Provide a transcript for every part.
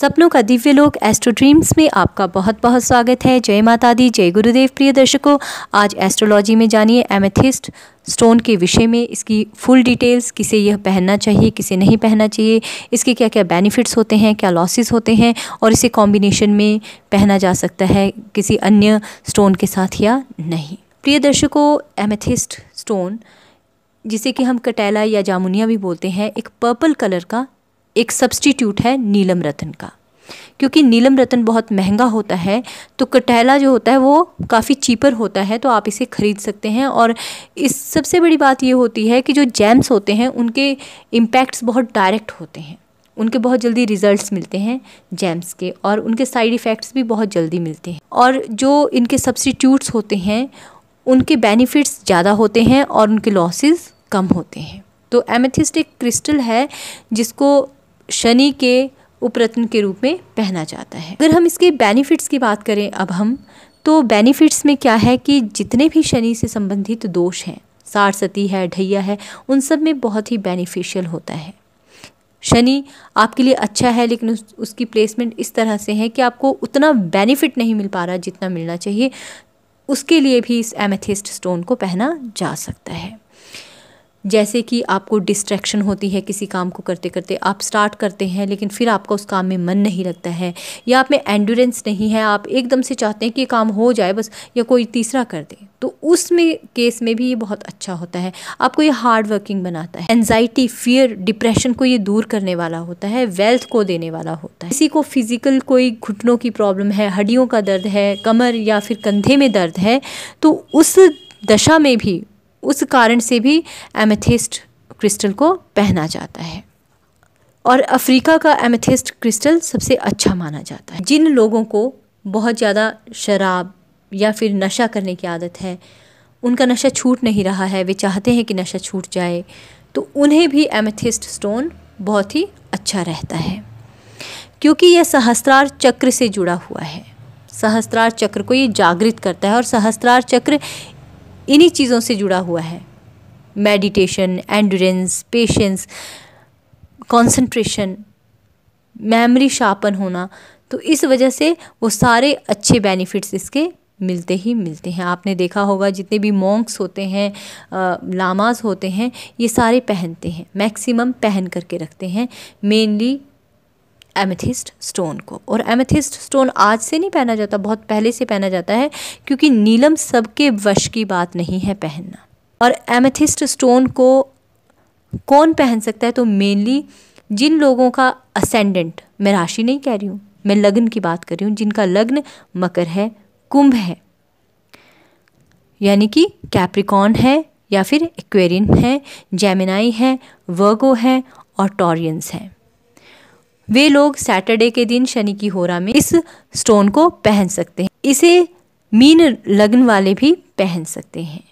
सपनों का दिव्य लोक एस्ट्रो ड्रीम्स में आपका बहुत बहुत स्वागत है जय माता दी जय गुरुदेव प्रिय दर्शकों आज एस्ट्रोलॉजी में जानिए एमेथिस्ट स्टोन के विषय में इसकी फुल डिटेल्स किसे यह पहनना चाहिए किसे नहीं पहनना चाहिए इसके क्या क्या बेनिफिट्स होते हैं क्या लॉसेस होते हैं और इसे कॉम्बिनेशन में पहना जा सकता है किसी अन्य स्टोन के साथ या नहीं प्रिय दर्शकों एमेथिस्ट स्टोन जिसे कि हम कटैला या जामुनिया भी बोलते हैं एक पर्पल कलर का एक सब्सटीट्यूट है नीलम रतन का क्योंकि नीलम रतन बहुत महंगा होता है तो कटहला जो होता है वो काफ़ी चीपर होता है तो आप इसे ख़रीद सकते हैं और इस सबसे बड़ी बात ये होती है कि जो जैम्स होते हैं उनके इम्पैक्ट्स बहुत डायरेक्ट होते हैं उनके बहुत जल्दी रिजल्ट्स मिलते हैं जैम्स के और उनके साइड इफ़ेक्ट्स भी बहुत जल्दी मिलते हैं और जो इनके सब्सटीट्यूट्स होते हैं उनके बेनिफिट्स ज़्यादा होते हैं और उनके लॉसेस कम होते हैं तो एमेथिस्ट एक क्रिस्टल है जिसको शनि के उपरत्न के रूप में पहना जाता है अगर हम इसके बेनिफिट्स की बात करें अब हम तो बेनिफिट्स में क्या है कि जितने भी शनि से संबंधित दोष हैं सारसती है ढैया है उन सब में बहुत ही बेनिफिशियल होता है शनि आपके लिए अच्छा है लेकिन उस, उसकी प्लेसमेंट इस तरह से है कि आपको उतना बेनिफिट नहीं मिल पा रहा जितना मिलना चाहिए उसके लिए भी इस एमेथिस्ट स्टोन को पहना जा सकता है जैसे कि आपको डिस्ट्रैक्शन होती है किसी काम को करते करते आप स्टार्ट करते हैं लेकिन फिर आपका उस काम में मन नहीं लगता है या आप में एंडोरेंस नहीं है आप एकदम से चाहते हैं कि ये काम हो जाए बस या कोई तीसरा कर दे तो उसमें केस में भी ये बहुत अच्छा होता है आपको ये हार्ड वर्किंग बनाता है एनजाइटी फियर डिप्रेशन को ये दूर करने वाला होता है वेल्थ को देने वाला होता है किसी को फिजिकल कोई घुटनों की प्रॉब्लम है हड्डियों का दर्द है कमर या फिर कंधे में दर्द है तो उस दशा में भी उस कारण से भी एमेथिस्ट क्रिस्टल को पहना जाता है और अफ्रीका का एमेथिस्ट क्रिस्टल सबसे अच्छा माना जाता है जिन लोगों को बहुत ज़्यादा शराब या फिर नशा करने की आदत है उनका नशा छूट नहीं रहा है वे चाहते हैं कि नशा छूट जाए तो उन्हें भी एमेथिस्ट स्टोन बहुत ही अच्छा रहता है क्योंकि यह सहस्त्रार चक्र से जुड़ा हुआ है सहस्त्रार चक्र को ये जागृत करता है और सहस्त्रार चक्र इन्हीं चीज़ों से जुड़ा हुआ है meditation endurance patience concentration memory sharpen होना तो इस वजह से वो सारे अच्छे बेनिफिट्स इसके मिलते ही मिलते हैं आपने देखा होगा जितने भी मॉन्क्स होते हैं लामाज होते हैं ये सारे पहनते हैं मैक्सिमम पहन करके रखते हैं मेनली एमेथिस्ट स्टोन को और एमेथिस्ट स्टोन आज से नहीं पहना जाता बहुत पहले से पहना जाता है क्योंकि नीलम सबके वश की बात नहीं है पहनना और एमेथिस्ट स्टोन को कौन पहन सकता है तो मेनली जिन लोगों का असेंडेंट मैं राशि नहीं कह रही हूँ मैं लग्न की बात कर रही हूँ जिनका लग्न मकर है कुंभ है यानी कि कैप्रिकॉन है या फिर एक्वेरियन है जेमिनाई है वर्गो है और टॉरियंस हैं वे लोग सैटरडे के दिन शनि की होरा में इस स्टोन को पहन सकते हैं इसे मीन लग्न वाले भी पहन सकते हैं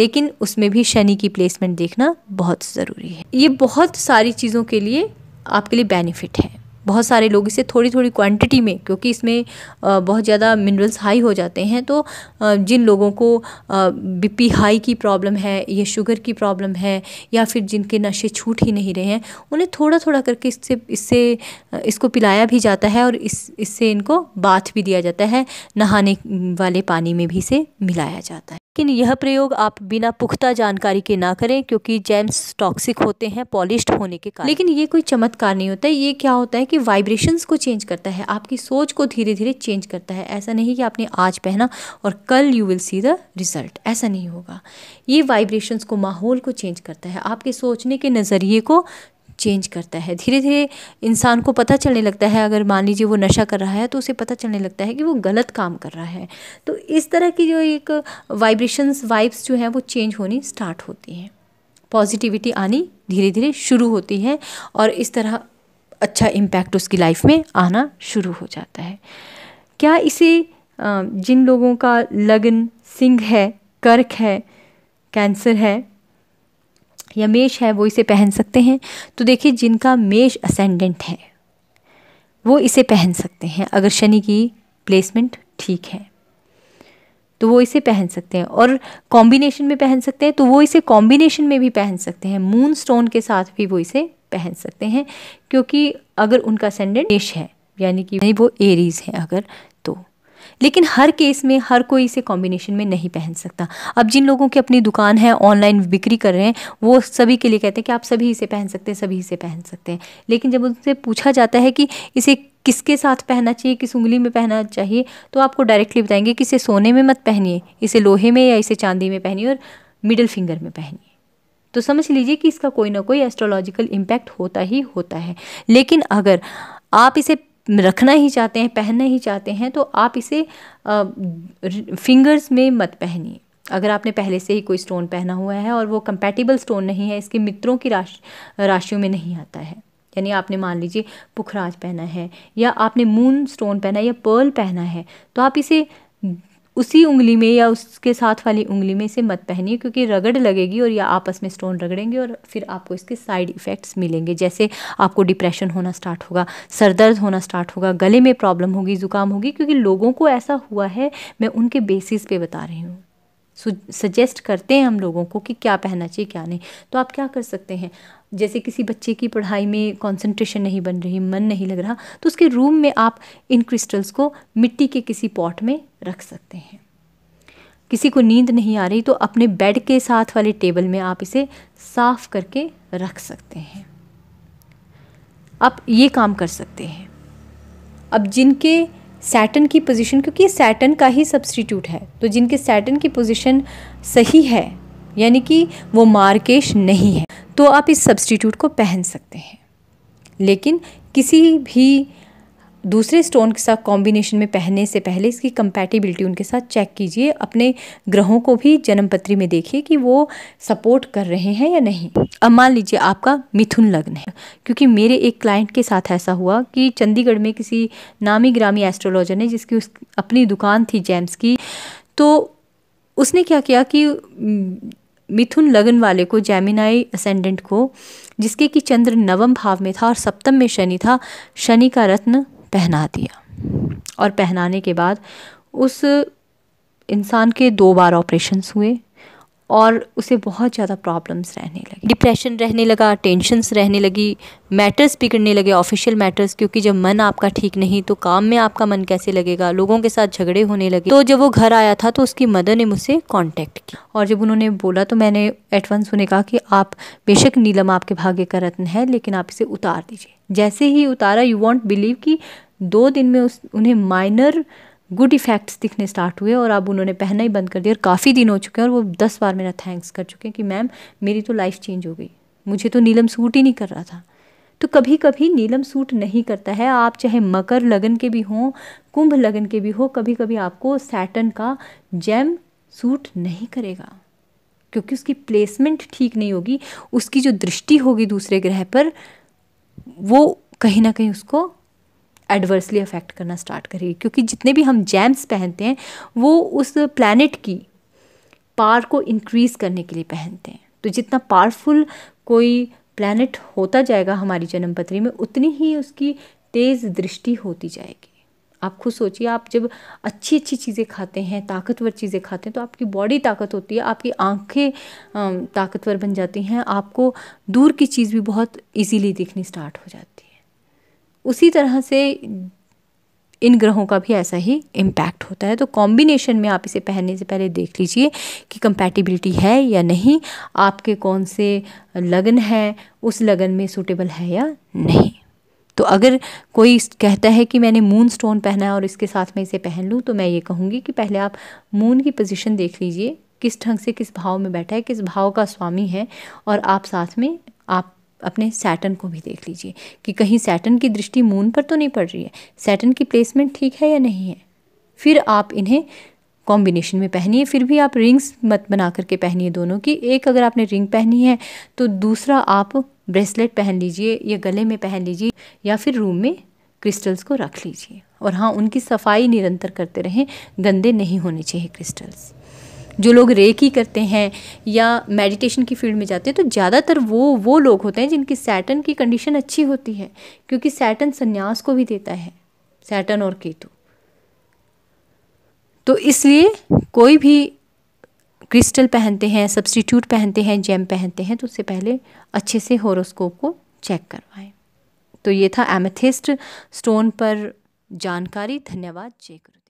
लेकिन उसमें भी शनि की प्लेसमेंट देखना बहुत ज़रूरी है ये बहुत सारी चीज़ों के लिए आपके लिए बेनिफिट है बहुत सारे लोग इसे थोड़ी थोड़ी क्वांटिटी में क्योंकि इसमें बहुत ज़्यादा मिनरल्स हाई हो जाते हैं तो जिन लोगों को बीपी हाई की प्रॉब्लम है या शुगर की प्रॉब्लम है या फिर जिनके नशे छूट ही नहीं रहे हैं उन्हें थोड़ा थोड़ा करके इससे इससे इसको पिलाया भी जाता है और इस इससे इनको बाथ भी दिया जाता है नहाने वाले पानी में भी इसे मिलाया जाता है लेकिन यह प्रयोग आप बिना पुख्ता जानकारी के ना करें क्योंकि जेम्स टॉक्सिक होते हैं पॉलिश होने के कारण लेकिन ये कोई चमत्कार नहीं होता है ये क्या होता है कि वाइब्रेशंस को चेंज करता है आपकी सोच को धीरे धीरे चेंज करता है ऐसा नहीं कि आपने आज पहना और कल you will see the result ऐसा नहीं होगा ये वाइब्रेशंस को माहौल को चेंज करता है आपके सोचने के नज़रिए को चेंज करता है धीरे धीरे इंसान को पता चलने लगता है अगर मान लीजिए वो नशा कर रहा है तो उसे पता चलने लगता है कि वो गलत काम कर रहा है तो इस तरह की जो एक वाइब्रेशंस वाइब्स जो हैं वो चेंज होनी स्टार्ट होती हैं पॉजिटिविटी आनी धीरे धीरे शुरू होती है और इस तरह अच्छा इम्पैक्ट उसकी लाइफ में आना शुरू हो जाता है क्या इसे जिन लोगों का लगन सिंह है कर्क है कैंसर है या मेष है वो इसे पहन सकते हैं तो देखिए जिनका मेष असेंडेंट है वो इसे पहन सकते हैं अगर शनि की प्लेसमेंट ठीक है तो वो इसे पहन सकते हैं और कॉम्बिनेशन में पहन सकते हैं तो वो इसे कॉम्बिनेशन में भी पहन सकते हैं मून स्टोन के साथ भी वो इसे पहन सकते हैं क्योंकि अगर उनका सेंडेंट मेष है यानी कि वो एरीज है अगर लेकिन हर केस में हर कोई इसे कॉम्बिनेशन में नहीं पहन सकता अब जिन लोगों की अपनी दुकान है ऑनलाइन बिक्री कर रहे हैं वो सभी के लिए कहते हैं कि आप सभी इसे पहन सकते हैं सभी इसे पहन सकते हैं लेकिन जब उनसे पूछा जाता है कि इसे किसके साथ पहनना चाहिए किस उंगली में पहनना चाहिए तो आपको डायरेक्टली बताएंगे कि इसे सोने में मत पहनिए इसे लोहे में या इसे चांदी में पहनिए और मिडिल फिंगर में पहनिए तो समझ लीजिए कि इसका कोई ना कोई एस्ट्रोलॉजिकल इम्पैक्ट होता ही होता है लेकिन अगर आप इसे रखना ही चाहते हैं पहनना ही चाहते हैं तो आप इसे फिंगर्स में मत पहनिए अगर आपने पहले से ही कोई स्टोन पहना हुआ है और वो कंपैटिबल स्टोन नहीं है इसके मित्रों की राशि राशियों में नहीं आता है यानी आपने मान लीजिए पुखराज पहना है या आपने मून स्टोन पहना है या पर्ल पहना है तो आप इसे उसी उंगली में या उसके साथ वाली उंगली में इसे मत पहनिए क्योंकि रगड़ लगेगी और या आपस में स्टोन रगड़ेंगे और फिर आपको इसके साइड इफ़ेक्ट्स मिलेंगे जैसे आपको डिप्रेशन होना स्टार्ट होगा सर दर्द होना स्टार्ट होगा गले में प्रॉब्लम होगी ज़ुकाम होगी क्योंकि लोगों को ऐसा हुआ है मैं उनके बेसिस पे बता रही हूँ सजेस्ट करते हैं हम लोगों को कि क्या पहनना चाहिए क्या नहीं तो आप क्या कर सकते हैं जैसे किसी बच्चे की पढ़ाई में कंसंट्रेशन नहीं बन रही मन नहीं लग रहा तो उसके रूम में आप इन क्रिस्टल्स को मिट्टी के किसी पॉट में रख सकते हैं किसी को नींद नहीं आ रही तो अपने बेड के साथ वाले टेबल में आप इसे साफ़ करके रख सकते हैं आप ये काम कर सकते हैं अब जिनके सैटन की पोजीशन क्योंकि सैटन का ही सब्सटीट्यूट है तो जिनके सैटन की पोजीशन सही है यानी कि वो मार्केश नहीं है तो आप इस सब्सटीट्यूट को पहन सकते हैं लेकिन किसी भी दूसरे स्टोन के साथ कॉम्बिनेशन में पहनने से पहले इसकी कंपैटिबिलिटी उनके साथ चेक कीजिए अपने ग्रहों को भी जन्मपत्री में देखिए कि वो सपोर्ट कर रहे हैं या नहीं अब मान लीजिए आपका मिथुन लग्न है क्योंकि मेरे एक क्लाइंट के साथ ऐसा हुआ कि चंडीगढ़ में किसी नामी ग्रामी एस्ट्रोलॉजर ने जिसकी उस अपनी दुकान थी जेम्स की तो उसने क्या किया कि मिथुन लगन वाले को जैमिनाई असेंडेंट को जिसके कि चंद्र नवम भाव में था और सप्तम में शनि था शनि का रत्न पहना दिया और पहनाने के बाद उस इंसान के दो बार ऑपरेशंस हुए और उसे बहुत ज़्यादा प्रॉब्लम्स रहने लगी डिप्रेशन रहने लगा टेंशंस रहने लगी मैटर्स बिगड़ने लगे ऑफिशियल मैटर्स क्योंकि जब मन आपका ठीक नहीं तो काम में आपका मन कैसे लगेगा लोगों के साथ झगड़े होने लगे तो जब वो घर आया था तो उसकी मदर ने मुझसे कॉन्टैक्ट किया और जब उन्होंने बोला तो मैंने एडवांस उन्हें कहा कि आप बेशक नीलम आपके भाग्य का रत्न है लेकिन आप इसे उतार दीजिए जैसे ही उतारा यू वॉन्ट बिलीव कि दो दिन में उस उन्हें माइनर गुड इफ़ेक्ट्स दिखने स्टार्ट हुए और अब उन्होंने पहनना ही बंद कर दिया और काफ़ी दिन हो चुके हैं और वो दस बार मेरा थैंक्स कर चुके हैं कि मैम मेरी तो लाइफ चेंज हो गई मुझे तो नीलम सूट ही नहीं कर रहा था तो कभी कभी नीलम सूट नहीं करता है आप चाहे मकर लगन के भी हों कुंभ लगन के भी हो कभी कभी आपको सैटन का जैम सूट नहीं करेगा क्योंकि उसकी प्लेसमेंट ठीक नहीं होगी उसकी जो दृष्टि होगी दूसरे ग्रह पर वो कहीं ना कहीं उसको एडवर्सली अफेक्ट करना स्टार्ट करेगी क्योंकि जितने भी हम जैम्स पहनते हैं वो उस प्लानट की पार को इंक्रीज़ करने के लिए पहनते हैं तो जितना पावरफुल कोई प्लानट होता जाएगा हमारी जन्मपत्री में उतनी ही उसकी तेज़ दृष्टि होती जाएगी आप खुद सोचिए आप जब अच्छी अच्छी चीज़ें खाते हैं ताकतवर चीज़ें खाते हैं तो आपकी बॉडी ताकत होती है आपकी आंखें ताकतवर बन जाती हैं आपको दूर की चीज़ भी बहुत इजीली दिखनी स्टार्ट हो जाती है उसी तरह से इन ग्रहों का भी ऐसा ही इम्पैक्ट होता है तो कॉम्बिनेशन में आप इसे पहनने से पहले देख लीजिए कि कंपैटिबिलिटी है या नहीं आपके कौन से लगन है उस लगन में सूटेबल है या नहीं तो अगर कोई कहता है कि मैंने मून स्टोन पहना है और इसके साथ में इसे पहन लूँ तो मैं ये कहूँगी कि पहले आप मून की पोजिशन देख लीजिए किस ढंग से किस भाव में बैठा है किस भाव का स्वामी है और आप साथ में आप अपने सैटन को भी देख लीजिए कि कहीं सैटन की दृष्टि मून पर तो नहीं पड़ रही है सैटन की प्लेसमेंट ठीक है या नहीं है फिर आप इन्हें कॉम्बिनेशन में पहनिए फिर भी आप रिंग्स मत बना करके पहनिए दोनों की एक अगर आपने रिंग पहनी है तो दूसरा आप ब्रेसलेट पहन लीजिए या गले में पहन लीजिए या फिर रूम में क्रिस्टल्स को रख लीजिए और हाँ उनकी सफाई निरंतर करते रहें गंदे नहीं होने चाहिए क्रिस्टल्स जो लोग रेकी करते हैं या मेडिटेशन की फील्ड में जाते हैं तो ज़्यादातर वो वो लोग होते हैं जिनकी सैटन की कंडीशन अच्छी होती है क्योंकि सैटन संन्यास को भी देता है सैटन और केतु तो इसलिए कोई भी क्रिस्टल पहनते हैं सब्सटीट्यूट पहनते हैं जेम पहनते हैं तो उससे पहले अच्छे से होरोस्कोप को चेक करवाएं तो ये था एमेथिस्ट स्टोन पर जानकारी धन्यवाद जय गुरु